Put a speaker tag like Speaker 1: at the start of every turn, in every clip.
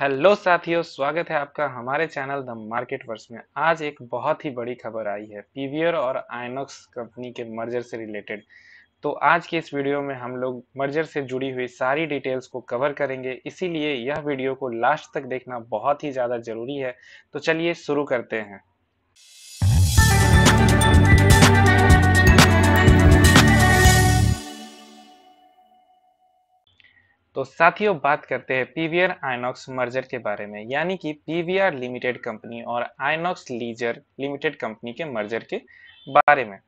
Speaker 1: Hello साथियों स्वागत है आपका हमारे चैनल द मार्केट वर्स में आज एक बहुत ही बड़ी खबर आई है पीवीआर और आइनॉक्स कंपनी के मर्जर से रिलेटेड तो आज के इस वीडियो में हम लोग मर्जर से जुड़ी हुई सारी डिटेल्स को कवर करेंगे इसीलिए यह वीडियो को लास्ट तक देखना बहुत ही ज़्यादा ज़रूरी है तो चलिए शुरू करते हैं तो साथियों बात करते हैं पीवीआर आइनॉक्स मर्जर के बारे में यानी कि पीवीआर लिमिटेड कंपनी और आइनॉक्स लीजर लिमिटेड कंपनी के मर्जर के बारे में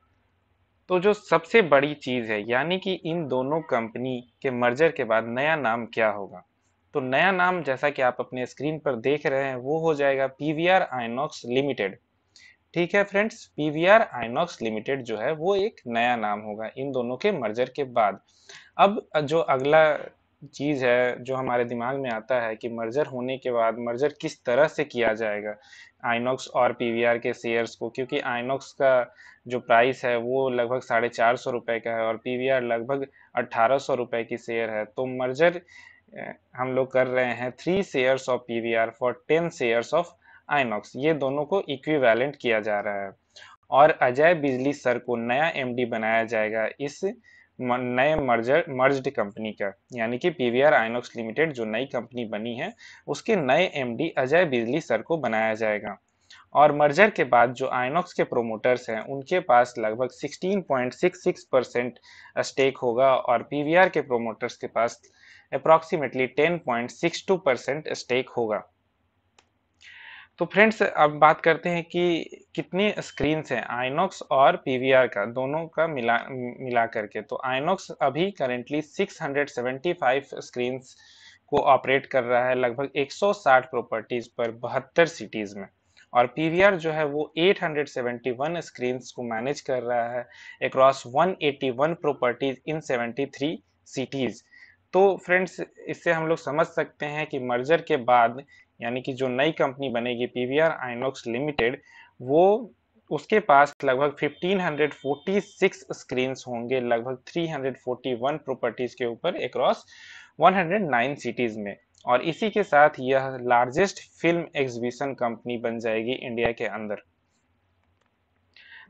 Speaker 1: तो जो सबसे बड़ी चीज़ है यानी कि इन दोनों कंपनी के मर्जर के बाद नया नाम क्या होगा तो नया नाम जैसा कि आप अपने स्क्रीन पर देख रहे हैं वो हो जाएगा P V R INOX Limited ठीक है friends P V R INOX Limited जो है वो एक नया नाम होगा इन दोनों के मर्जर के बाद अब जो अगला चीज़ है जो हमारे दिमाग में आता है कि मर्जर होने के बाद मर्जर किस तरह से किया जाएगा आइनॉक्स और पीवीआर के शेयर्स को क्योंकि आइनॉक्स का जो प्राइस है वो लगभग साढ़े चार सौ रुपए का है और पीवीआर लगभग अट्ठारह सौ रुपए की शेयर है तो मर्जर हम लोग कर रहे हैं three shares of PVR for ten shares of INOX ये दोनों को इक्विवेलेंट किया जा रहा है और अजय बिजली सर को नया एमडी बनाया जाएगा इस नए मर्जर मर्ज्ड कंपनी का यानी कि पीवीआर आइनॉक्स लिमिटेड जो नई कंपनी बनी है उसके नए एमडी अजय बिजली सर को बनाया जाएगा और मर्जर के बाद जो आइनॉक्स के प्रोमोटर्स हैं उनके पास लगभग 16.66 परसेंट स्टेक होगा और पीवीआर के प्रोमोटर्स के पास अप्रॉक्सीमेटली 10.62 परसेंट स्टेक होगा तो फ्रेंड्स अब बात करते हैं कि कितनी स्क्रीन्स हैं आइनॉक्स और पीवीआर का दोनों का मिला मिला करके तो आइनॉक्स अभी करेंटली 675 स्क्रीन्स को ऑपरेट कर रहा है लगभग 160 प्रॉपर्टीज पर बहत्तर सिटीज में और पीवीआर जो है वो 871 स्क्रीन्स को मैनेज कर रहा है अक्रॉस 181 प्रॉपर्टीज इन 73 सिटीज़ तो फ्रेंड्स इससे हम लोग समझ सकते हैं कि मर्जर के बाद यानी कि जो नई कंपनी बनेगी P V R INOX Limited वो उसके पास लगभग 1546 स्क्रीन्स होंगे लगभग 341 प्रॉपर्टीज के ऊपर अक्रॉस 109 सिटीज में और इसी के साथ यह लार्जेस्ट फिल्म एग्जीबिशन कंपनी बन जाएगी इंडिया के अंदर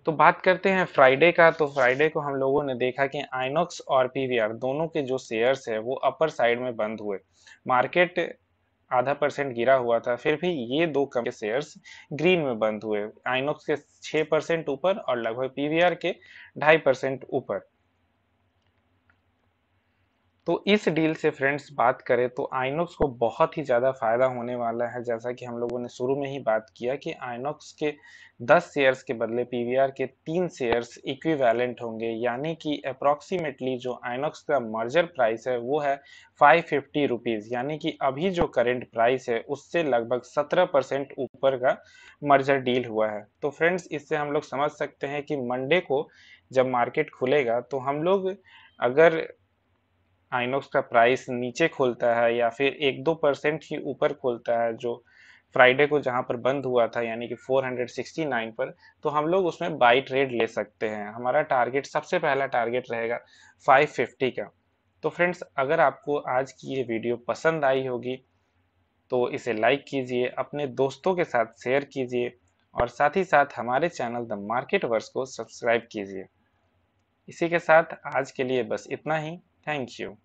Speaker 1: तो बात करते हैं फ्राइडे का तो फ्राइडे को हम लोगों ने देखा कि आइनॉक्स और पीवीआर दोनों के जो शेयर्स है वो अपर साइड में बंद हुए मार्केट आधा परसेंट गिरा हुआ था फिर भी ये दो कम के शेयर्स ग्रीन में बंद हुए आइनॉक्स के छह परसेंट ऊपर और लगभग पीवीआर के ढाई परसेंट ऊपर तो इस डील से फ्रेंड्स बात करें तो आइनॉक्स को बहुत ही ज़्यादा फायदा होने वाला है जैसा कि हम लोगों ने शुरू में ही बात किया कि आइनॉक्स के 10 शेयर्स के बदले पीवीआर के तीन शेयर्स इक्विवेलेंट होंगे यानी कि अप्रॉक्सीमेटली जो आइनॉक्स का मर्जर प्राइस है वो है फाइव फिफ्टी रुपीज़ यानी कि अभी जो करेंट प्राइस है उससे लगभग सत्रह परसेंट ऊपर का मर्जर डील हुआ है तो फ्रेंड्स इससे हम लोग समझ सकते हैं कि मंडे को जब मार्केट खुलेगा तो हम लोग अगर आइनोक्स का प्राइस नीचे खोलता है या फिर एक दो परसेंट ही ऊपर खोलता है जो फ्राइडे को जहां पर बंद हुआ था यानी कि 469 पर तो हम लोग उसमें बाई ट्रेड ले सकते हैं हमारा टारगेट सबसे पहला टारगेट रहेगा 550 का तो फ्रेंड्स अगर आपको आज की ये वीडियो पसंद आई होगी तो इसे लाइक कीजिए अपने दोस्तों के साथ शेयर कीजिए और साथ ही साथ हमारे चैनल द मार्केट वर्स को सब्सक्राइब कीजिए इसी के साथ आज के लिए बस इतना ही Thank you.